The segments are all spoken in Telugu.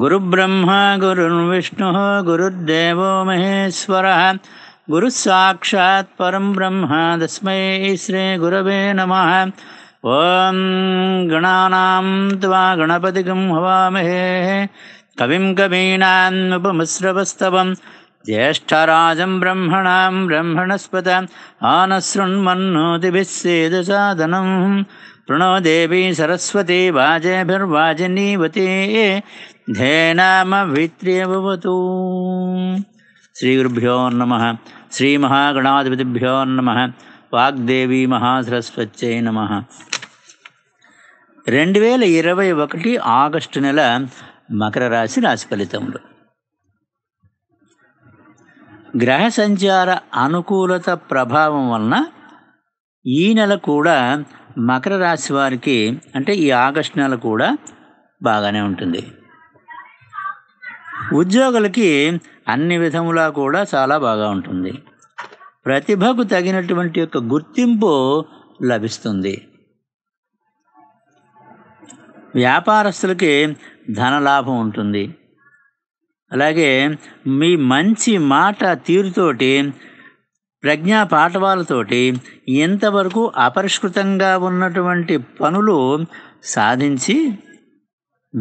गुरुब्रह्मा गुरुर्विष्णुः गुरुर्देवो महेश्वरः परं ब्रह्म तस्मै श्री गुरवे नमः ॐ गणानां त्वा गणपतिकं हवामहे कविं कवीनाम् उपमस्रवस्तवं ज्येष्ठराजं ब्रह्मणां ब्रह्मणस्पत आनशृण्मन्नोतिभिः प्रणो देवी सरस्वती वाजेभिर्वाजिनीवती శ్రీ గురుభ్యో నమ శ్రీ మహాగణాధిపతిభ్యో నమ వాగ్దేవి మహాసరస్వత్యై నమ రెండు వేల ఇరవై ఒకటి ఆగస్టు నెల మకర రాశి రాశి ఫలితంలో గ్రహ సంచార అనుకూలత ప్రభావం వలన ఈ నెల కూడా మకర రాశి వారికి అంటే ఈ ఆగస్టు నెల కూడా బాగానే ఉంటుంది ఉద్యోగులకి అన్ని విధములా కూడా చాలా బాగా ఉంటుంది ప్రతిభకు తగినటువంటి యొక్క గుర్తింపు లభిస్తుంది వ్యాపారస్తులకి ధనలాభం ఉంటుంది అలాగే మీ మంచి మాట తీరుతోటి ప్రజ్ఞా పాఠవాలతోటి ఇంతవరకు అపరిష్కృతంగా ఉన్నటువంటి పనులు సాధించి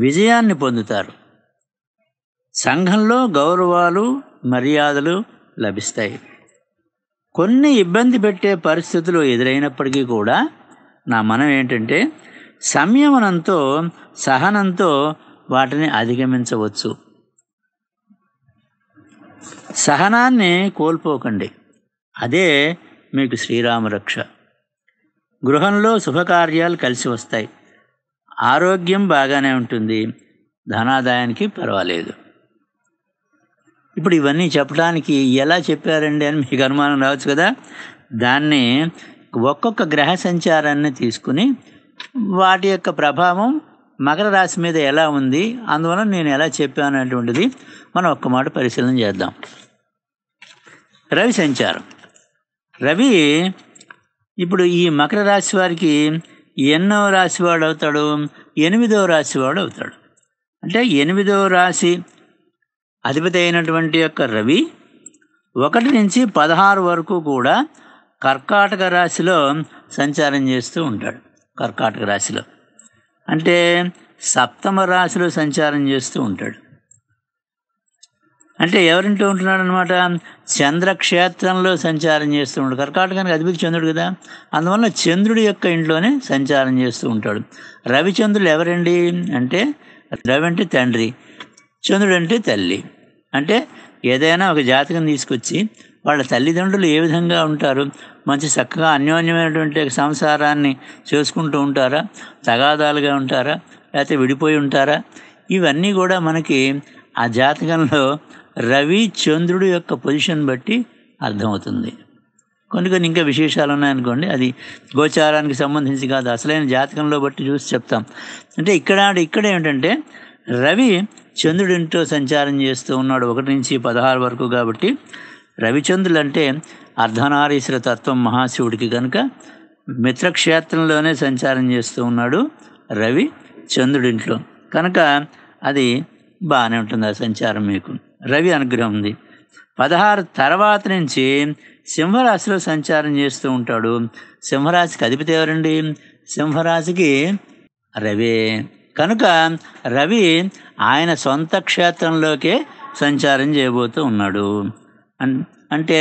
విజయాన్ని పొందుతారు సంఘంలో గౌరవాలు మర్యాదలు లభిస్తాయి కొన్ని ఇబ్బంది పెట్టే పరిస్థితులు ఎదురైనప్పటికీ కూడా నా మనం ఏంటంటే సంయమనంతో సహనంతో వాటిని అధిగమించవచ్చు సహనాన్ని కోల్పోకండి అదే మీకు శ్రీరామరక్ష గృహంలో శుభకార్యాలు కలిసి వస్తాయి ఆరోగ్యం బాగానే ఉంటుంది ధనాదాయానికి పర్వాలేదు ఇప్పుడు ఇవన్నీ చెప్పడానికి ఎలా చెప్పారండి అని మీకు అనుమానం రావచ్చు కదా దాన్ని ఒక్కొక్క గ్రహ సంచారాన్ని తీసుకుని వాటి యొక్క ప్రభావం మకర రాశి మీద ఎలా ఉంది అందువలన నేను ఎలా చెప్పాను అనేటువంటిది మనం ఒక్క మాట పరిశీలన చేద్దాం రవి సంచారం రవి ఇప్పుడు ఈ మకర రాశి వారికి ఎన్నో రాశివాడు అవుతాడు ఎనిమిదవ రాశివాడు అవుతాడు అంటే ఎనిమిదవ రాశి అధిపతి అయినటువంటి యొక్క రవి ఒకటి నుంచి పదహారు వరకు కూడా కర్కాటక రాశిలో సంచారం చేస్తూ ఉంటాడు కర్కాటక రాశిలో అంటే సప్తమ రాశిలో సంచారం చేస్తూ ఉంటాడు అంటే ఎవరింటూ ఉంటున్నాడు అనమాట చంద్రక్షేత్రంలో సంచారం చేస్తూ ఉంటాడు కర్కాటకానికి అధిపతి చంద్రుడు కదా అందువల్ల చంద్రుడి యొక్క ఇంట్లోనే సంచారం చేస్తూ ఉంటాడు రవిచంద్రుడు ఎవరండి అంటే రవి అంటే తండ్రి చంద్రుడు అంటే తల్లి అంటే ఏదైనా ఒక జాతకం తీసుకొచ్చి వాళ్ళ తల్లిదండ్రులు ఏ విధంగా ఉంటారు మంచి చక్కగా అన్యోన్యమైనటువంటి సంసారాన్ని చేసుకుంటూ ఉంటారా తగాదాలుగా ఉంటారా లేకపోతే విడిపోయి ఉంటారా ఇవన్నీ కూడా మనకి ఆ జాతకంలో రవి చంద్రుడు యొక్క పొజిషన్ బట్టి అర్థమవుతుంది కొన్ని కొన్ని ఇంకా విశేషాలు ఉన్నాయనుకోండి అది గోచారానికి సంబంధించి కాదు అసలైన జాతకంలో బట్టి చూసి చెప్తాం అంటే ఇక్కడ ఇక్కడ ఏంటంటే రవి చంద్రుడింటో సంచారం చేస్తూ ఉన్నాడు ఒకటి నుంచి పదహారు వరకు కాబట్టి రవిచంద్రులు అంటే అర్ధనారీశ్వర తత్వం మహాశివుడికి కనుక మిత్రక్షేత్రంలోనే సంచారం చేస్తూ ఉన్నాడు రవి చంద్రుడింట్లో కనుక అది బాగానే ఉంటుంది ఆ సంచారం మీకు రవి అనుగ్రహం ఉంది పదహారు తర్వాత నుంచి సింహరాశిలో సంచారం చేస్తూ ఉంటాడు సింహరాశికి అధిపతి ఎవరండి సింహరాశికి రవే కనుక రవి ఆయన సొంత క్షేత్రంలోకే సంచారం చేయబోతూ ఉన్నాడు అంటే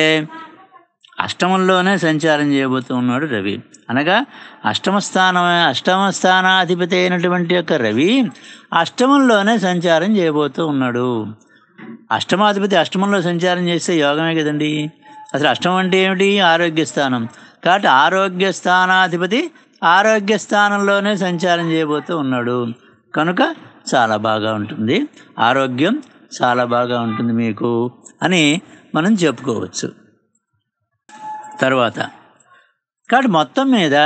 అష్టమంలోనే సంచారం చేయబోతూ ఉన్నాడు రవి అనగా అష్టమ స్థానం అష్టమ స్థానాధిపతి అయినటువంటి యొక్క రవి అష్టమంలోనే సంచారం చేయబోతూ ఉన్నాడు అష్టమాధిపతి అష్టమంలో సంచారం చేస్తే యోగమే కదండి అసలు అష్టమం అంటే ఏమిటి ఆరోగ్య స్థానం కాబట్టి ఆరోగ్య స్థానాధిపతి ఆరోగ్య స్థానంలోనే సంచారం చేయబోతూ ఉన్నాడు కనుక చాలా బాగా ఉంటుంది ఆరోగ్యం చాలా బాగా ఉంటుంది మీకు అని మనం చెప్పుకోవచ్చు తర్వాత కాబట్టి మొత్తం మీద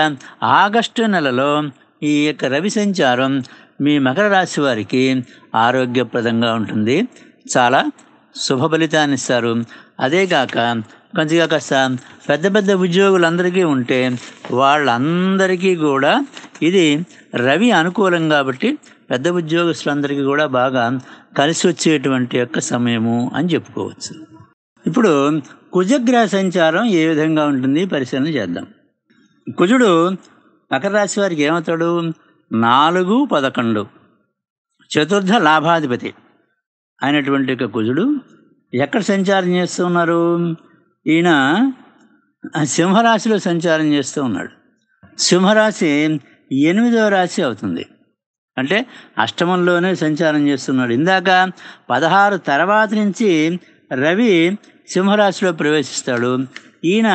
ఆగస్టు నెలలో ఈ యొక్క రవి సంచారం మీ మకర రాశి వారికి ఆరోగ్యప్రదంగా ఉంటుంది చాలా శుభ ఫలితాన్ని ఇస్తారు అదేగాక కొంచెంగా కాస్త పెద్ద పెద్ద ఉద్యోగులందరికీ ఉంటే వాళ్ళందరికీ కూడా ఇది రవి అనుకూలం కాబట్టి పెద్ద ఉద్యోగస్తులందరికీ కూడా బాగా కలిసి వచ్చేటువంటి యొక్క సమయము అని చెప్పుకోవచ్చు ఇప్పుడు కుజగ్రహ సంచారం ఏ విధంగా ఉంటుంది పరిశీలన చేద్దాం కుజుడు మకర రాశి వారికి ఏమవుతాడు నాలుగు పదకొండు చతుర్థ లాభాధిపతి అయినటువంటి యొక్క కుజుడు ఎక్కడ సంచారం చేస్తూ ఉన్నారు ఈయన సింహరాశిలో సంచారం చేస్తూ ఉన్నాడు సింహరాశి ఎనిమిదవ రాశి అవుతుంది అంటే అష్టమంలోనే సంచారం చేస్తున్నాడు ఇందాక పదహారు తర్వాత నుంచి రవి సింహరాశిలో ప్రవేశిస్తాడు ఈయన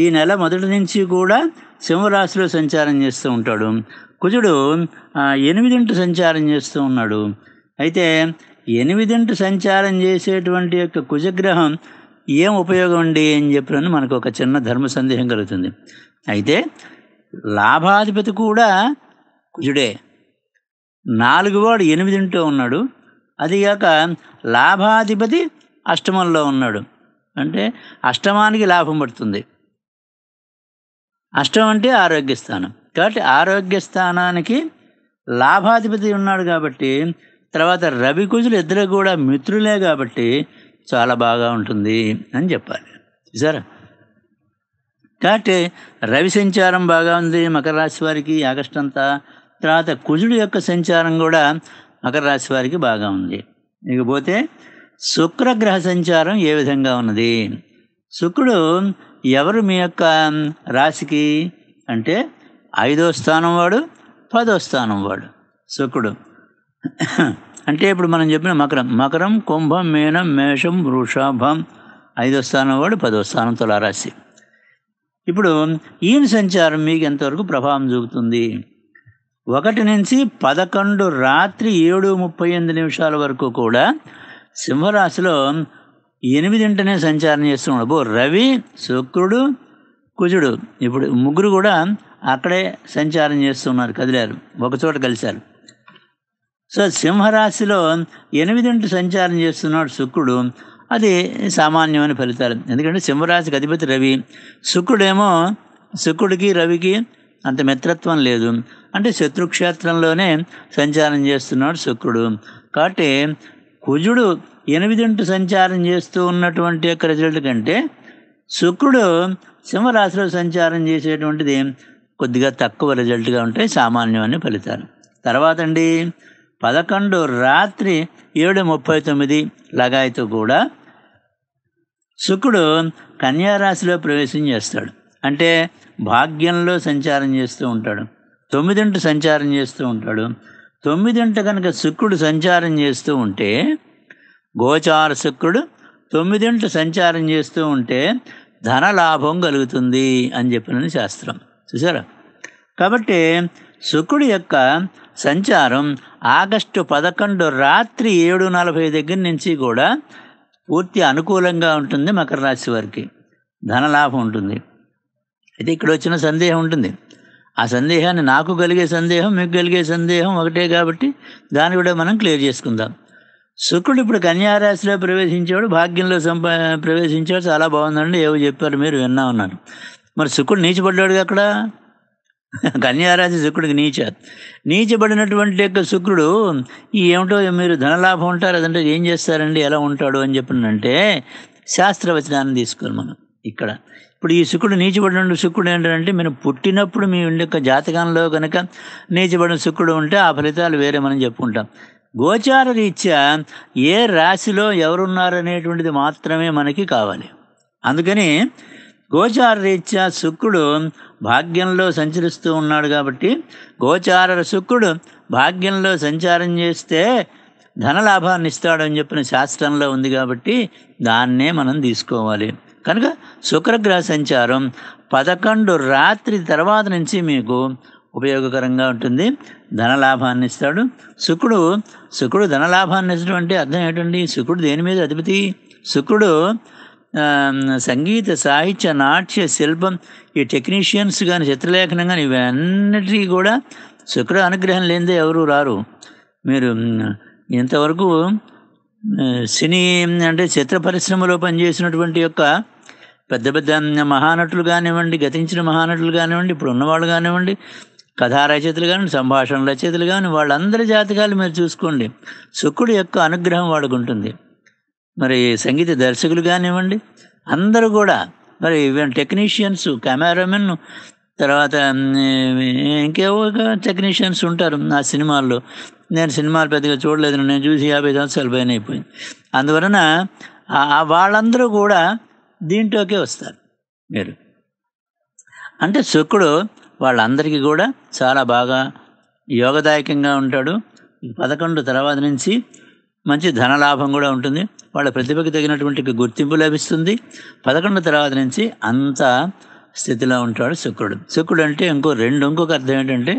ఈ నెల మొదటి నుంచి కూడా సింహరాశిలో సంచారం చేస్తూ ఉంటాడు కుజుడు ఎనిమిదింటి సంచారం చేస్తూ ఉన్నాడు అయితే ఎనిమిదింటి సంచారం చేసేటువంటి యొక్క కుజగ్రహం ఏం ఉపయోగం అండి అని చెప్పిన మనకు ఒక చిన్న ధర్మ సందేహం కలుగుతుంది అయితే లాభాధిపతి కూడా కుజుడే నాలుగువాడు ఎనిమిదింటో ఉన్నాడు అదిగాక లాభాధిపతి అష్టమంలో ఉన్నాడు అంటే అష్టమానికి లాభం పడుతుంది అష్టం అంటే ఆరోగ్యస్థానం కాబట్టి ఆరోగ్యస్థానానికి లాభాధిపతి ఉన్నాడు కాబట్టి తర్వాత రవి కుజులు ఇద్దరు కూడా మిత్రులే కాబట్టి చాలా బాగా ఉంటుంది అని చెప్పాలి చూసారా కాబట్టి రవి సంచారం బాగా ఉంది మకర రాశి వారికి ఆగస్టు అంతా తర్వాత కుజుడు యొక్క సంచారం కూడా మకర రాశి వారికి బాగా ఉంది ఇకపోతే శుక్రగ్రహ సంచారం ఏ విధంగా ఉన్నది శుక్రుడు ఎవరు మీ యొక్క రాశికి అంటే ఐదో స్థానం వాడు పదో స్థానం వాడు శుక్రుడు అంటే ఇప్పుడు మనం చెప్పిన మకరం మకరం కుంభం మీనం మేషం వృషభం ఐదో స్థానం వాడు పదో స్థానం తులారాశి ఇప్పుడు ఈయన సంచారం మీకు ఎంతవరకు ప్రభావం చూపుతుంది ఒకటి నుంచి పదకొండు రాత్రి ఏడు ముప్పై ఎనిమిది నిమిషాల వరకు కూడా సింహరాశిలో ఎనిమిదింటనే సంచారం చేస్తున్నాడు అబ్బో రవి శుక్రుడు కుజుడు ఇప్పుడు ముగ్గురు కూడా అక్కడే సంచారం చేస్తున్నారు కదిలారు ఒకచోట కలిశారు సో సింహరాశిలో ఎనిమిదింటి సంచారం చేస్తున్నాడు శుక్రుడు అది సామాన్యమైన ఫలితాలు ఎందుకంటే సింహరాశికి అధిపతి రవి శుక్రుడేమో శుక్రుడికి రవికి అంత మిత్రత్వం లేదు అంటే శత్రుక్షేత్రంలోనే సంచారం చేస్తున్నాడు శుక్రుడు కాబట్టి కుజుడు ఎనిమిదింటి సంచారం చేస్తూ ఉన్నటువంటి యొక్క రిజల్ట్ కంటే శుక్రుడు సింహరాశిలో సంచారం చేసేటువంటిది కొద్దిగా తక్కువ రిజల్ట్గా ఉంటాయి సామాన్యమైన ఫలితాలు తర్వాత అండి పదకొండు రాత్రి ఏడు ముప్పై తొమ్మిది లగాయితో కూడా శుక్రుడు కన్యారాశిలో ప్రవేశం చేస్తాడు అంటే భాగ్యంలో సంచారం చేస్తూ ఉంటాడు తొమ్మిదింట సంచారం చేస్తూ ఉంటాడు తొమ్మిదింట కనుక శుక్రుడు సంచారం చేస్తూ ఉంటే గోచార శుక్రుడు తొమ్మిదింట సంచారం చేస్తూ ఉంటే ధన లాభం కలుగుతుంది అని చెప్పిన శాస్త్రం చూసారా కాబట్టి శుక్రుడు యొక్క సంచారం ఆగస్టు పదకొండు రాత్రి ఏడు నలభై దగ్గర నుంచి కూడా పూర్తి అనుకూలంగా ఉంటుంది మకర రాశి వారికి ధనలాభం ఉంటుంది అయితే ఇక్కడ వచ్చిన సందేహం ఉంటుంది ఆ సందేహాన్ని నాకు కలిగే సందేహం మీకు కలిగే సందేహం ఒకటే కాబట్టి దాన్ని కూడా మనం క్లియర్ చేసుకుందాం శుక్రుడు ఇప్పుడు కన్యారాశిలో ప్రవేశించాడు భాగ్యంలో సంపా ప్రవేశించాడు చాలా బాగుందండి ఏవో చెప్పారు మీరు విన్నా ఉన్నాను మరి శుక్రుడు నీచబడ్డాడు అక్కడ కన్యారాశి శుక్రుడికి నీచ నీచబడినటువంటి యొక్క శుక్రుడు ఈ ఏమిటో మీరు ధనలాభం ఉంటారు అదంటే ఏం చేస్తారండి ఎలా ఉంటాడు అని చెప్పినంటే శాస్త్రవచనాన్ని తీసుకోవాలి మనం ఇక్కడ ఇప్పుడు ఈ శుక్రుడు నీచబడిన శుక్రుడు ఏంటంటే మేము పుట్టినప్పుడు మీ యొక్క జాతకంలో కనుక నీచబడిన శుక్రుడు ఉంటే ఆ ఫలితాలు వేరే మనం చెప్పుకుంటాం గోచార రీత్యా ఏ రాశిలో ఎవరున్నారనేటువంటిది మాత్రమే మనకి కావాలి అందుకని గోచార రీత్యా శుక్రుడు భాగ్యంలో సంచరిస్తూ ఉన్నాడు కాబట్టి గోచార శుక్రుడు భాగ్యంలో సంచారం చేస్తే ధనలాభాన్ని ఇస్తాడని చెప్పిన శాస్త్రంలో ఉంది కాబట్టి దాన్నే మనం తీసుకోవాలి కనుక శుక్రగ్రహ సంచారం పదకొండు రాత్రి తర్వాత నుంచి మీకు ఉపయోగకరంగా ఉంటుంది ధనలాభాన్ని ఇస్తాడు శుక్రుడు శుక్రుడు ధనలాభాన్ని అంటే అర్థం ఏంటండి శుక్రుడు దేని మీద అధిపతి శుక్రుడు సంగీత సాహిత్య నాట్య శిల్పం ఈ టెక్నీషియన్స్ కానీ చిత్రలేఖనం కానీ ఇవన్నిటికీ కూడా శుక్ర అనుగ్రహం లేనిదే ఎవరు రారు మీరు ఇంతవరకు సినీ అంటే చిత్ర పరిశ్రమలో పనిచేసినటువంటి యొక్క పెద్ద పెద్ద మహానటులు కానివ్వండి గతించిన మహానటులు కానివ్వండి ఇప్పుడు ఉన్నవాళ్ళు కానివ్వండి కథా రచయితలు కానివ్వండి సంభాషణ రచయితలు కానీ వాళ్ళందరి జాతకాలు మీరు చూసుకోండి శుక్రుడు యొక్క అనుగ్రహం ఉంటుంది మరి సంగీత దర్శకులు కానివ్వండి అందరూ కూడా మరి టెక్నీషియన్స్ కెమెరామెన్ తర్వాత ఇంకేవో టెక్నీషియన్స్ ఉంటారు ఆ సినిమాల్లో నేను సినిమాలు పెద్దగా చూడలేదు నేను చూసి యాభై సంవత్సరాలు పైన అయిపోయింది అందువలన వాళ్ళందరూ కూడా దీంట్లోకే వస్తారు మీరు అంటే శుక్రుడు వాళ్ళందరికీ కూడా చాలా బాగా యోగదాయకంగా ఉంటాడు పదకొండు తర్వాత నుంచి మంచి ధనలాభం కూడా ఉంటుంది వాళ్ళ ప్రతిభకు తగినటువంటి గుర్తింపు లభిస్తుంది పదకొండు తర్వాత నుంచి అంతా స్థితిలో ఉంటాడు శుక్రుడు శుక్రుడు అంటే ఇంకో రెండు ఇంకొక అర్థం ఏంటంటే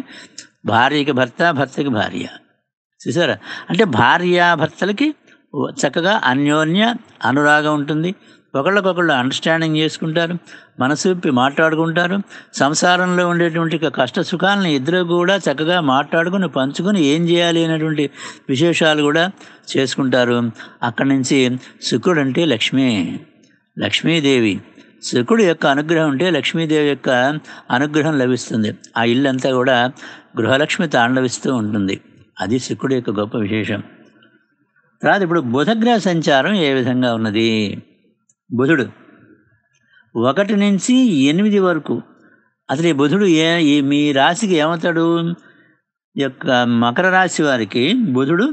భార్యకి భర్త భర్తకి భార్య చూసారా అంటే భర్తలకి చక్కగా అన్యోన్య అనురాగం ఉంటుంది ఒకళ్ళకొకళ్ళు అండర్స్టాండింగ్ చేసుకుంటారు మనసుప్పి మాట్లాడుకుంటారు సంసారంలో ఉండేటువంటి కష్ట సుఖాలను ఇద్దరు కూడా చక్కగా మాట్లాడుకుని పంచుకుని ఏం చేయాలి అనేటువంటి విశేషాలు కూడా చేసుకుంటారు అక్కడి నుంచి శుక్రుడు అంటే లక్ష్మీ లక్ష్మీదేవి శుకుడు యొక్క అనుగ్రహం ఉంటే లక్ష్మీదేవి యొక్క అనుగ్రహం లభిస్తుంది ఆ ఇల్లంతా కూడా గృహలక్ష్మి తాండవిస్తూ ఉంటుంది అది శుకుడు యొక్క గొప్ప విశేషం తర్వాత ఇప్పుడు బుధగ్రహ సంచారం ఏ విధంగా ఉన్నది బుధుడు ఒకటి నుంచి ఎనిమిది వరకు అసలు ఈ బుధుడు ఏ మీ రాశికి ఏమవుతాడు యొక్క మకర రాశి వారికి బుధుడు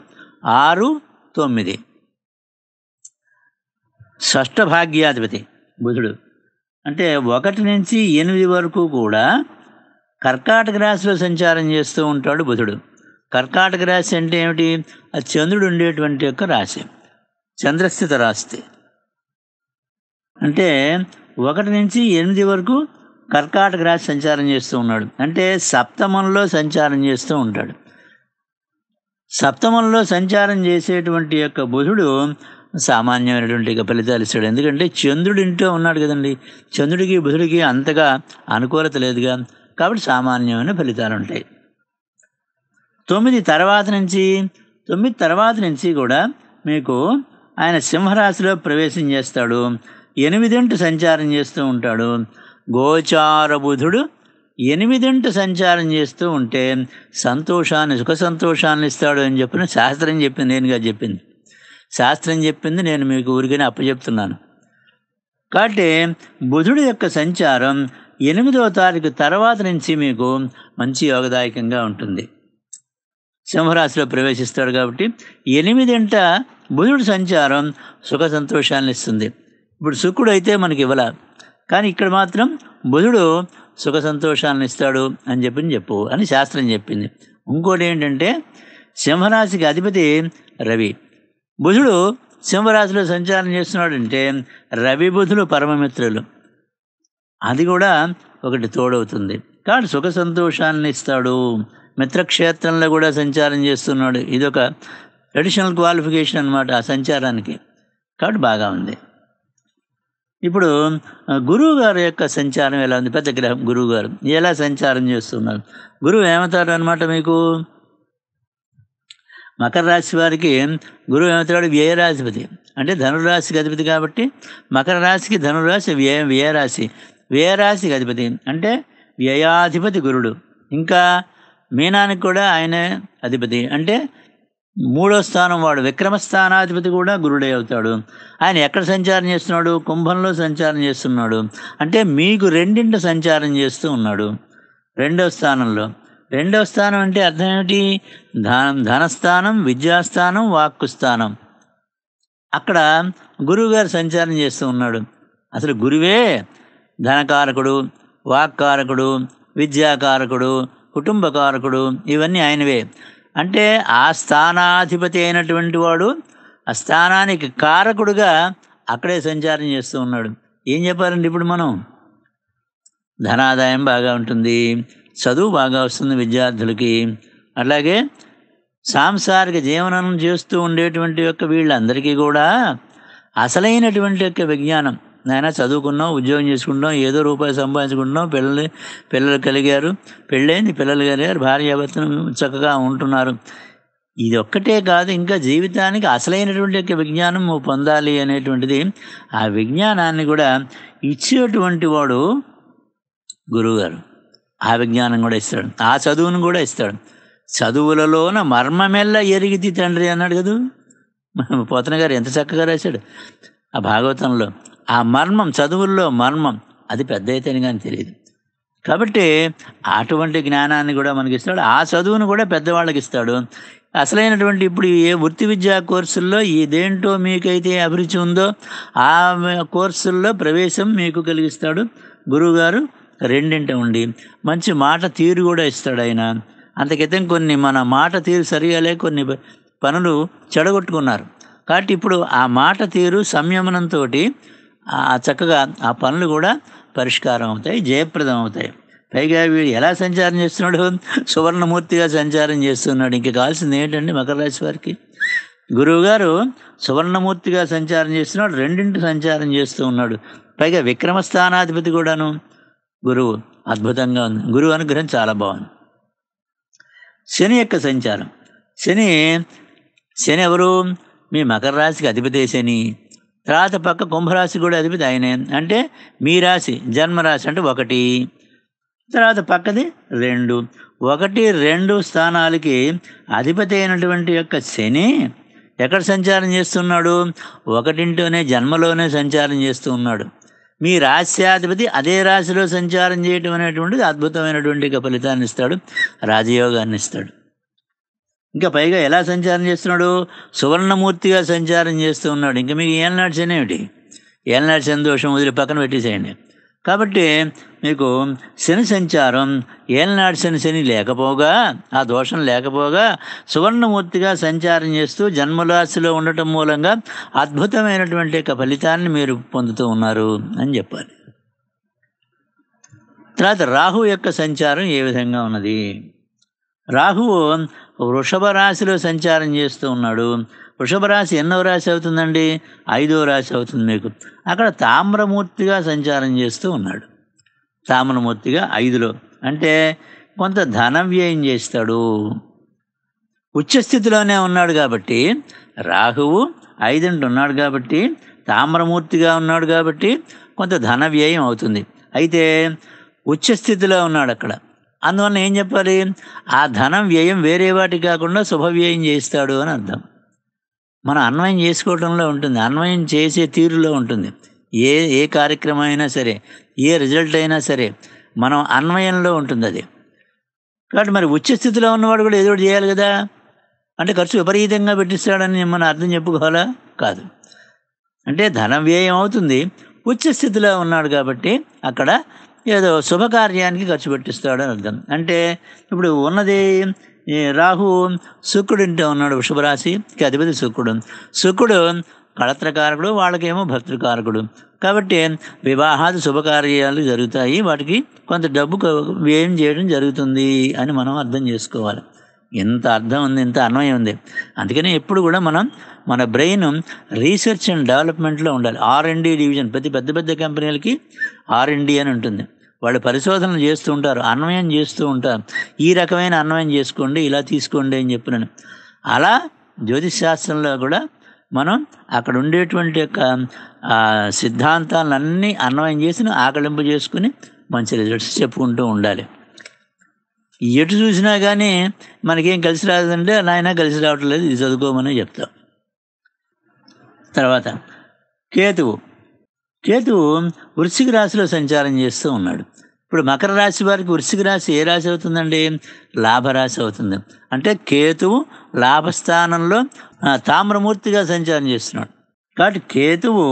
ఆరు తొమ్మిది షష్ఠ భాగ్యాధిపతి బుధుడు అంటే ఒకటి నుంచి ఎనిమిది వరకు కూడా కర్కాటక రాశిలో సంచారం చేస్తూ ఉంటాడు బుధుడు కర్కాటక రాశి అంటే ఏమిటి అది చంద్రుడు ఉండేటువంటి యొక్క రాశి చంద్రస్థిత రాశి అంటే ఒకటి నుంచి ఎనిమిది వరకు కర్కాటక రాశి సంచారం చేస్తూ ఉన్నాడు అంటే సప్తమంలో సంచారం చేస్తూ ఉంటాడు సప్తమంలో సంచారం చేసేటువంటి యొక్క బుధుడు సామాన్యమైనటువంటి ఫలితాలు ఇస్తాడు ఎందుకంటే చంద్రుడి ఇంట్లో ఉన్నాడు కదండి చంద్రుడికి బుధుడికి అంతగా అనుకూలత లేదుగా కాబట్టి సామాన్యమైన ఫలితాలు ఉంటాయి తొమ్మిది తర్వాత నుంచి తొమ్మిది తర్వాత నుంచి కూడా మీకు ఆయన సింహరాశిలో ప్రవేశం చేస్తాడు ఎనిమిదింటి సంచారం చేస్తూ ఉంటాడు గోచార బుధుడు ఎనిమిదింటి సంచారం చేస్తూ ఉంటే సంతోషాన్ని సుఖ సంతోషాన్ని ఇస్తాడు అని చెప్పిన శాస్త్రం చెప్పింది నేనుగా చెప్పింది శాస్త్రం చెప్పింది నేను మీకు ఊరికనే అప్పచెప్తున్నాను కాబట్టి బుధుడి యొక్క సంచారం ఎనిమిదవ తారీఖు తర్వాత నుంచి మీకు మంచి యోగదాయకంగా ఉంటుంది సింహరాశిలో ప్రవేశిస్తాడు కాబట్టి ఎనిమిదింట బుధుడు సంచారం సుఖ సంతోషాన్ని ఇస్తుంది ఇప్పుడు శుక్రుడు అయితే మనకి ఇవ్వాల కానీ ఇక్కడ మాత్రం బుధుడు సుఖ సంతోషాలను ఇస్తాడు అని చెప్పి చెప్పు అని శాస్త్రం చెప్పింది ఇంకోటి ఏంటంటే సింహరాశికి అధిపతి రవి బుధుడు సింహరాశిలో సంచారం చేస్తున్నాడు అంటే రవి బుధులు పరమమిత్రులు అది కూడా ఒకటి తోడవుతుంది కాబట్టి సుఖ సంతోషాన్ని ఇస్తాడు మిత్రక్షేత్రంలో కూడా సంచారం చేస్తున్నాడు ఇదొక ట్రెడిషనల్ క్వాలిఫికేషన్ అనమాట ఆ సంచారానికి కాబట్టి బాగా ఉంది ఇప్పుడు గురువు గారి యొక్క సంచారం ఎలా ఉంది పెద్ద గ్రహం గురువు గారు ఎలా సంచారం చేస్తున్నారు గురువు ఏమవుతారు అనమాట మీకు మకర రాశి వారికి గురువు ఏమవుతాడు వ్యయరాధిపతి అంటే ధనురాశికి అధిపతి కాబట్టి మకర రాశికి ధనురాశి వ్యయ వ్యయరాశి వ్యయరాశికి అధిపతి అంటే వ్యయాధిపతి గురుడు ఇంకా మీనానికి కూడా ఆయనే అధిపతి అంటే మూడో స్థానం వాడు విక్రమస్థానాధిపతి కూడా గురుడే అవుతాడు ఆయన ఎక్కడ సంచారం చేస్తున్నాడు కుంభంలో సంచారం చేస్తున్నాడు అంటే మీకు రెండింటి సంచారం చేస్తూ ఉన్నాడు రెండో స్థానంలో రెండవ స్థానం అంటే అర్థం ఏమిటి ధనం ధనస్థానం విద్యాస్థానం వాక్కు స్థానం అక్కడ గురువుగారు సంచారం చేస్తూ ఉన్నాడు అసలు గురువే ధనకారకుడు వాక్కారకుడు విద్యాకారకుడు కుటుంబకారకుడు ఇవన్నీ ఆయనవే అంటే ఆ స్థానాధిపతి అయినటువంటి వాడు ఆ స్థానానికి కారకుడుగా అక్కడే సంచారం చేస్తూ ఉన్నాడు ఏం చెప్పాలండి ఇప్పుడు మనం ధనాదాయం బాగా ఉంటుంది చదువు బాగా వస్తుంది విద్యార్థులకి అలాగే సాంసారిక జీవనం చేస్తూ ఉండేటువంటి యొక్క వీళ్ళందరికీ కూడా అసలైనటువంటి యొక్క విజ్ఞానం నాయన చదువుకున్నాం ఉద్యోగం చేసుకుంటాం ఏదో రూపాయి సంపాదించుకుంటున్నాం పిల్లలు పిల్లలు కలిగారు పెళ్ళైంది పిల్లలు కలిగారు భార్యాభర్తలు చక్కగా ఉంటున్నారు ఇది ఒక్కటే కాదు ఇంకా జీవితానికి అసలైనటువంటి యొక్క విజ్ఞానం పొందాలి అనేటువంటిది ఆ విజ్ఞానాన్ని కూడా ఇచ్చేటువంటి వాడు గురువుగారు ఆవిజ్ఞానం కూడా ఇస్తాడు ఆ చదువును కూడా ఇస్తాడు చదువులలోన మర్మమెల్ల ఎరిగితి తండ్రి అన్నాడు కదా పోతన గారు ఎంత చక్కగా రాశాడు ఆ భాగవతంలో ఆ మర్మం చదువుల్లో మర్మం అది పెద్ద అయితేనే కానీ తెలియదు కాబట్టి అటువంటి జ్ఞానాన్ని కూడా మనకి ఇస్తాడు ఆ చదువును కూడా పెద్దవాళ్ళకి ఇస్తాడు అసలైనటువంటి ఇప్పుడు ఏ వృత్తి విద్యా కోర్సుల్లో ఇదేంటో మీకైతే అభిరుచి ఉందో ఆ కోర్సుల్లో ప్రవేశం మీకు కలిగిస్తాడు గురువుగారు రెండింటి ఉండి మంచి మాట తీరు కూడా ఇస్తాడు ఆయన అంతకితం కొన్ని మన మాట తీరు సరిగాలే కొన్ని పనులు చెడగొట్టుకున్నారు కాబట్టి ఇప్పుడు ఆ మాట తీరు సంయమనంతో ఆ చక్కగా ఆ పనులు కూడా పరిష్కారం అవుతాయి జయప్రదం అవుతాయి పైగా వీడు ఎలా సంచారం చేస్తున్నాడు సువర్ణమూర్తిగా సంచారం చేస్తున్నాడు ఇంక కావాల్సింది ఏంటండి మకర రాశి వారికి గురువుగారు సువర్ణమూర్తిగా సంచారం చేస్తున్నాడు రెండింటి సంచారం చేస్తూ ఉన్నాడు పైగా విక్రమస్థానాధిపతి కూడాను గురువు అద్భుతంగా ఉంది గురువు అనుగ్రహం చాలా బాగుంది శని యొక్క సంచారం శని శని ఎవరు మీ మకర రాశికి అధిపతి శని తర్వాత పక్క కుంభరాశి కూడా అధిపతి ఆయనే అంటే మీ రాశి జన్మరాశి అంటే ఒకటి తర్వాత పక్కది రెండు ఒకటి రెండు స్థానాలకి అధిపతి అయినటువంటి యొక్క శని ఎక్కడ సంచారం చేస్తున్నాడు ఒకటింటోనే జన్మలోనే సంచారం చేస్తూ ఉన్నాడు మీ రాశ్యాధిపతి అదే రాశిలో సంచారం చేయటం అనేటువంటిది అద్భుతమైనటువంటి ఫలితాన్ని ఇస్తాడు రాజయోగాన్ని ఇస్తాడు ఇంకా పైగా ఎలా సంచారం చేస్తున్నాడు సువర్ణమూర్తిగా సంచారం చేస్తూ ఉన్నాడు ఇంకా మీకు ఏలనాడు నడిచేనేమిటి ఏలనాడు నడిచిన దోషం వదిలి పక్కన పెట్టేసేయండి కాబట్టి మీకు శని సంచారం ఏలనాడు శని శని లేకపోగా ఆ దోషం లేకపోగా సువర్ణమూర్తిగా సంచారం చేస్తూ జన్మరాశిలో ఉండటం మూలంగా అద్భుతమైనటువంటి యొక్క ఫలితాన్ని మీరు పొందుతూ ఉన్నారు అని చెప్పాలి తర్వాత రాహు యొక్క సంచారం ఏ విధంగా ఉన్నది రాహువు వృషభ రాశిలో సంచారం చేస్తూ ఉన్నాడు వృషభ రాశి ఎన్నో రాశి అవుతుందండి ఐదో రాశి అవుతుంది మీకు అక్కడ తామ్రమూర్తిగా సంచారం చేస్తూ ఉన్నాడు తామ్రమూర్తిగా ఐదులో అంటే కొంత ధన వ్యయం చేస్తాడు ఉచ్చస్థితిలోనే ఉన్నాడు కాబట్టి రాహువు ఐదుంటి ఉన్నాడు కాబట్టి తామ్రమూర్తిగా ఉన్నాడు కాబట్టి కొంత ధన వ్యయం అవుతుంది అయితే ఉచ్చస్థితిలో ఉన్నాడు అక్కడ అందువల్ల ఏం చెప్పాలి ఆ ధనం వ్యయం వేరే వాటికి కాకుండా శుభవ్యయం చేస్తాడు అని అర్థం మనం అన్వయం చేసుకోవడంలో ఉంటుంది అన్వయం చేసే తీరులో ఉంటుంది ఏ ఏ కార్యక్రమం అయినా సరే ఏ రిజల్ట్ అయినా సరే మనం అన్వయంలో ఉంటుంది అది కాబట్టి మరి ఉచ్చ స్థితిలో ఉన్నవాడు కూడా ఏదో చేయాలి కదా అంటే ఖర్చు విపరీతంగా పెట్టిస్తాడని మనం అర్థం చెప్పుకోవాలా కాదు అంటే ధన వ్యయం అవుతుంది ఉచ్చ స్థితిలో ఉన్నాడు కాబట్టి అక్కడ ఏదో శుభకార్యానికి ఖర్చు పెట్టిస్తాడు అని అర్థం అంటే ఇప్పుడు ఉన్నది రాహు శుక్రుడింటే ఉన్నాడు వృషభరాశి అధిపతి శుక్రుడు శుక్రుడు కళత్రకారకుడు వాళ్ళకేమో భక్తృకారకుడు కాబట్టి వివాహాది శుభకార్యాలు జరుగుతాయి వాటికి కొంత డబ్బు వ్యయం చేయడం జరుగుతుంది అని మనం అర్థం చేసుకోవాలి ఎంత అర్థం ఉంది ఎంత అన్వయం ఉంది అందుకని ఎప్పుడు కూడా మనం మన బ్రెయిన్ రీసెర్చ్ అండ్ డెవలప్మెంట్లో ఉండాలి ఆర్ అండ్ డివిజన్ ప్రతి పెద్ద పెద్ద కంపెనీలకి ఆర్ అండ్ అని ఉంటుంది వాళ్ళు పరిశోధన చేస్తూ ఉంటారు అన్వయం చేస్తూ ఉంటారు ఈ రకమైన అన్వయం చేసుకోండి ఇలా తీసుకోండి అని చెప్పిన అలా జ్యోతిష్ శాస్త్రంలో కూడా మనం అక్కడ ఉండేటువంటి యొక్క సిద్ధాంతాలన్నీ అన్వయం చేసి ఆకలింపు చేసుకుని మంచి రిజల్ట్స్ చెప్పుకుంటూ ఉండాలి ఎటు చూసినా కానీ మనకేం కలిసి రాదంటే నాయన కలిసి రావట్లేదు ఇది చదువుకోమని చెప్తాం తర్వాత కేతువు కేతు వృశ్చిక రాశిలో సంచారం చేస్తూ ఉన్నాడు ఇప్పుడు మకర రాశి వారికి వృశ్చిక రాశి ఏ రాశి అవుతుందండి లాభరాశి అవుతుంది అంటే కేతువు లాభస్థానంలో తామ్రమూర్తిగా సంచారం చేస్తున్నాడు కాబట్టి కేతువు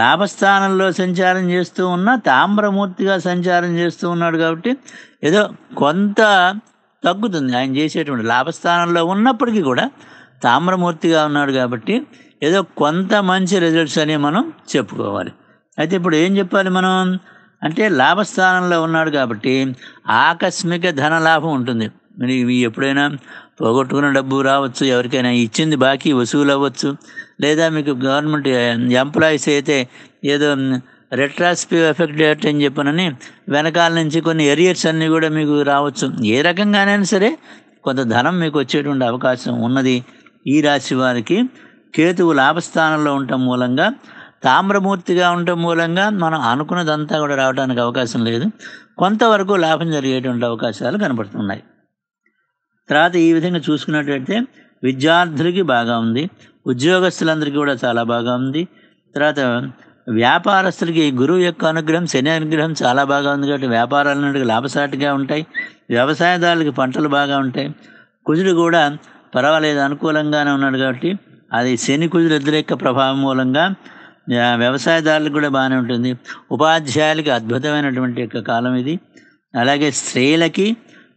లాభస్థానంలో సంచారం చేస్తూ ఉన్న తామ్రమూర్తిగా సంచారం చేస్తూ ఉన్నాడు కాబట్టి ఏదో కొంత తగ్గుతుంది ఆయన చేసేటువంటి లాభస్థానంలో ఉన్నప్పటికీ కూడా తామ్రమూర్తిగా ఉన్నాడు కాబట్టి ఏదో కొంత మంచి రిజల్ట్స్ అని మనం చెప్పుకోవాలి అయితే ఇప్పుడు ఏం చెప్పాలి మనం అంటే లాభస్థానంలో ఉన్నాడు కాబట్టి ఆకస్మిక ధన లాభం ఉంటుంది మరి ఎప్పుడైనా పోగొట్టుకున్న డబ్బు రావచ్చు ఎవరికైనా ఇచ్చింది బాకీ వసూలు అవ్వచ్చు లేదా మీకు గవర్నమెంట్ ఎంప్లాయీస్ అయితే ఏదో రెట్రాస్పివ్ ఎఫెక్ట్ డేట్ అని చెప్పనని వెనకాల నుంచి కొన్ని ఎరియర్స్ అన్నీ కూడా మీకు రావచ్చు ఏ రకంగానైనా సరే కొంత ధనం మీకు వచ్చేటువంటి అవకాశం ఉన్నది ఈ రాశి వారికి కేతువు లాభస్థానంలో ఉండటం మూలంగా తామ్రమూర్తిగా ఉండటం మూలంగా మనం అనుకున్నదంతా కూడా రావడానికి అవకాశం లేదు కొంతవరకు లాభం జరిగేటువంటి అవకాశాలు కనబడుతున్నాయి తర్వాత ఈ విధంగా చూసుకున్నట్లయితే విద్యార్థులకి బాగా ఉంది ఉద్యోగస్తులందరికీ కూడా చాలా బాగా ఉంది తర్వాత వ్యాపారస్తులకి గురువు యొక్క అనుగ్రహం శని అనుగ్రహం చాలా బాగా ఉంది కాబట్టి వ్యాపారాలన్నిటికీ లాభసాటిగా ఉంటాయి వ్యవసాయదారులకి పంటలు బాగా ఉంటాయి కుజుడు కూడా పర్వాలేదు అనుకూలంగానే ఉన్నాడు కాబట్టి అది శని కుజుడు ఎదురేక ప్రభావం మూలంగా వ్యవసాయదారులకు కూడా బాగానే ఉంటుంది ఉపాధ్యాయులకి అద్భుతమైనటువంటి యొక్క కాలం ఇది అలాగే స్త్రీలకి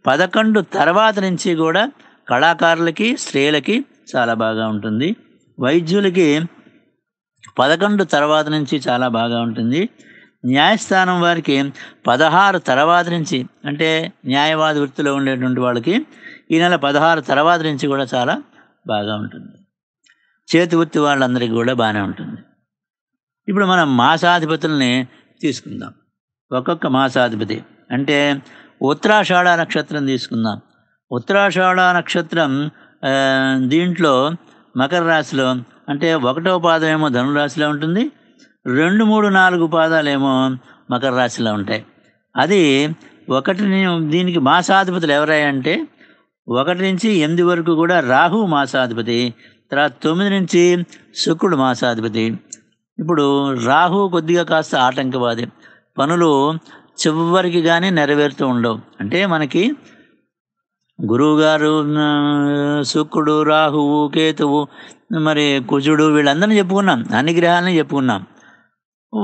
పదకొండు తర్వాత నుంచి కూడా కళాకారులకి స్త్రీలకి చాలా బాగా ఉంటుంది వైద్యులకి పదకొండు తర్వాత నుంచి చాలా బాగా ఉంటుంది న్యాయస్థానం వారికి పదహారు తర్వాత నుంచి అంటే న్యాయవాద వృత్తిలో ఉండేటువంటి వాళ్ళకి ఈ నెల పదహారు తర్వాత నుంచి కూడా చాలా బాగా ఉంటుంది చేతి వృత్తి వాళ్ళందరికీ కూడా బాగానే ఉంటుంది ఇప్పుడు మనం మాసాధిపతుల్ని తీసుకుందాం ఒక్కొక్క మాసాధిపతి అంటే ఉత్తరాషాఢ నక్షత్రం తీసుకుందాం ఉత్తరాషాఢ నక్షత్రం దీంట్లో మకర రాశిలో అంటే ఒకటో పాదం ఏమో ధనురాశిలో ఉంటుంది రెండు మూడు నాలుగు పాదాలేమో మకర రాశిలో ఉంటాయి అది ఒకటి దీనికి మాసాధిపతులు ఎవరాయంటే ఒకటి నుంచి ఎనిమిది వరకు కూడా రాహు మాసాధిపతి తర్వాత తొమ్మిది నుంచి శుక్రుడు మాసాధిపతి ఇప్పుడు రాహు కొద్దిగా కాస్త ఆటంకవాది పనులు చివరికి కానీ నెరవేరుతూ ఉండవు అంటే మనకి గురువుగారు శుక్రుడు రాహువు కేతువు మరి కుజుడు వీళ్ళందరినీ చెప్పుకున్నాం అన్ని గ్రహాలని చెప్పుకున్నాం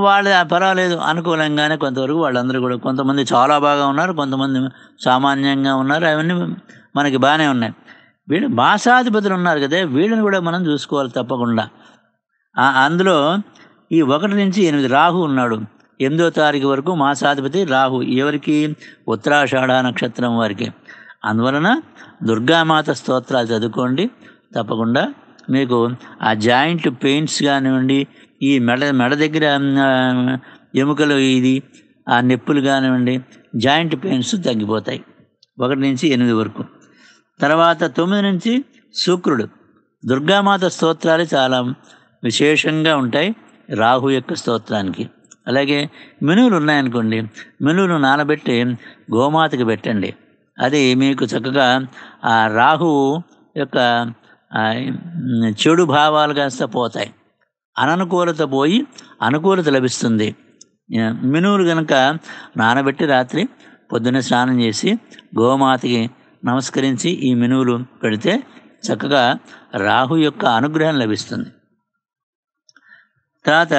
వాళ్ళు పర్వాలేదు అనుకూలంగానే కొంతవరకు వాళ్ళందరూ కూడా కొంతమంది చాలా బాగా ఉన్నారు కొంతమంది సామాన్యంగా ఉన్నారు అవన్నీ మనకి బాగానే ఉన్నాయి వీళ్ళు భాషాధిపతులు ఉన్నారు కదా వీళ్ళని కూడా మనం చూసుకోవాలి తప్పకుండా అందులో ఈ ఒకటి నుంచి ఎనిమిది రాహు ఉన్నాడు ఎనిమిదో తారీఖు వరకు మాసాధిపతి రాహు ఎవరికి ఉత్తరాషాఢ నక్షత్రం వారికి అందువలన దుర్గామాత స్తోత్రాలు చదువుకోండి తప్పకుండా మీకు ఆ జాయింట్ పెయిన్స్ కానివ్వండి ఈ మెడ మెడ దగ్గర ఎముకలు ఇది ఆ నొప్పులు కానివ్వండి జాయింట్ పెయిన్స్ తగ్గిపోతాయి ఒకటి నుంచి ఎనిమిది వరకు తర్వాత తొమ్మిది నుంచి శుక్రుడు దుర్గామాత స్తోత్రాలు చాలా విశేషంగా ఉంటాయి రాహు యొక్క స్తోత్రానికి అలాగే మెనువులు ఉన్నాయనుకోండి మెనువులు నానబెట్టి గోమాతకి పెట్టండి అది మీకు చక్కగా ఆ రాహు యొక్క చెడు భావాలు కాస్త పోతాయి అననుకూలత పోయి అనుకూలత లభిస్తుంది మినువులు కనుక నానబెట్టి రాత్రి పొద్దున్న స్నానం చేసి గోమాతకి నమస్కరించి ఈ మినువులు పెడితే చక్కగా రాహు యొక్క అనుగ్రహం లభిస్తుంది తర్వాత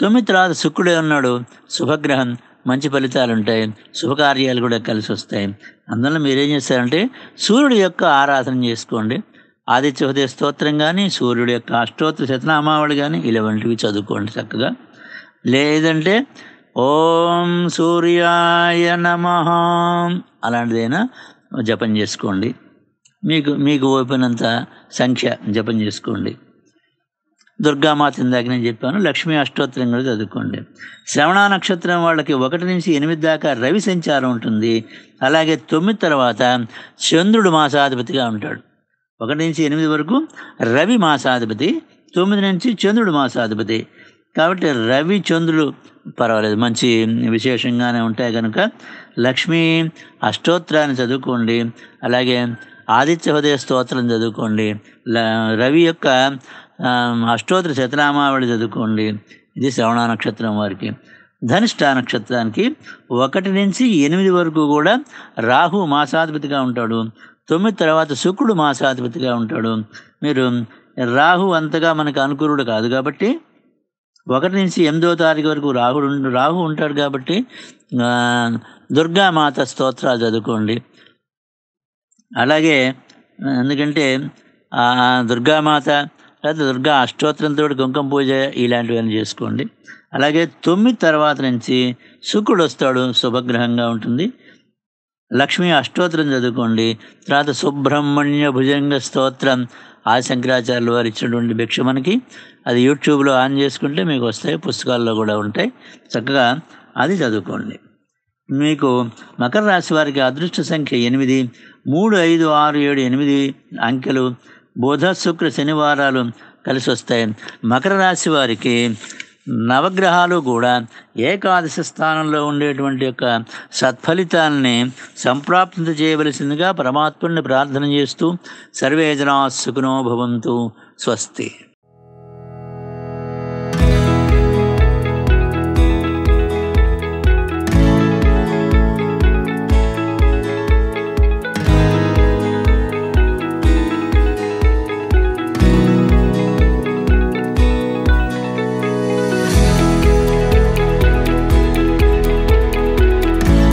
తొమ్మిది తర్వాత శుక్రుడే ఉన్నాడు శుభగ్రహం మంచి ఫలితాలు ఉంటాయి శుభకార్యాలు కూడా కలిసి వస్తాయి అందువల్ల మీరేం చేస్తారంటే సూర్యుడి యొక్క ఆరాధన చేసుకోండి ఆదిత్య హృదయ స్తోత్రం కానీ సూర్యుడి యొక్క అష్టోత్తర శతనామావళి కానీ ఇలాంటివి చదువుకోండి చక్కగా లేదంటే ఓం సూర్యాయ నమ అలాంటిదైనా జపం చేసుకోండి మీకు మీకు ఓపెనంత సంఖ్య జపం చేసుకోండి దుర్గామాత ఇందాక నేను చెప్పాను లక్ష్మీ అష్టోత్తరం కూడా చదువుకోండి శ్రవణ నక్షత్రం వాళ్ళకి ఒకటి నుంచి ఎనిమిది దాకా రవి సంచారం ఉంటుంది అలాగే తొమ్మిది తర్వాత చంద్రుడు మాసాధిపతిగా ఉంటాడు ఒకటి నుంచి ఎనిమిది వరకు రవి మాసాధిపతి తొమ్మిది నుంచి చంద్రుడు మాసాధిపతి కాబట్టి రవి చంద్రుడు పర్వాలేదు మంచి విశేషంగానే ఉంటాయి కనుక లక్ష్మీ అష్టోత్తరాన్ని చదువుకోండి అలాగే ఆదిత్య హృదయ స్తోత్రం చదువుకోండి రవి యొక్క అష్టోత్తర శతనామావళి చదువుకోండి ఇది శ్రవణ నక్షత్రం వారికి ధనిష్ట నక్షత్రానికి ఒకటి నుంచి ఎనిమిది వరకు కూడా రాహు మాసాధిపతిగా ఉంటాడు తొమ్మిది తర్వాత శుక్రుడు మాసాధిపతిగా ఉంటాడు మీరు రాహు అంతగా మనకు అనుకూలుడు కాదు కాబట్టి ఒకటి నుంచి ఎనిమిదో తారీఖు వరకు రాహుడు రాహు ఉంటాడు కాబట్టి దుర్గామాత స్తోత్రాలు చదువుకోండి అలాగే ఎందుకంటే దుర్గామాత లేకపోతే దుర్గా అష్టోత్తరంతో కుంకుమ పూజ ఇలాంటివన్నీ చేసుకోండి అలాగే తొమ్మిది తర్వాత నుంచి శుక్రుడు వస్తాడు శుభగ్రహంగా ఉంటుంది లక్ష్మి అష్టోత్తరం చదువుకోండి తర్వాత సుబ్రహ్మణ్య భుజంగ స్తోత్రం ఆ శంకరాచార్యులు వారు ఇచ్చినటువంటి భిక్ష మనకి అది యూట్యూబ్లో ఆన్ చేసుకుంటే మీకు వస్తాయి పుస్తకాల్లో కూడా ఉంటాయి చక్కగా అది చదువుకోండి మీకు మకర రాశి వారికి అదృష్ట సంఖ్య ఎనిమిది మూడు ఐదు ఆరు ఏడు ఎనిమిది అంకెలు బుధ శుక్ర శనివారాలు కలిసి వస్తాయి మకర రాశి వారికి నవగ్రహాలు కూడా ఏకాదశ స్థానంలో ఉండేటువంటి యొక్క సత్ఫలితాన్ని సంప్రాప్తి చేయవలసిందిగా పరమాత్ముడిని ప్రార్థన చేస్తూ సర్వేజనా సుఖనోభవంతు స్వస్తి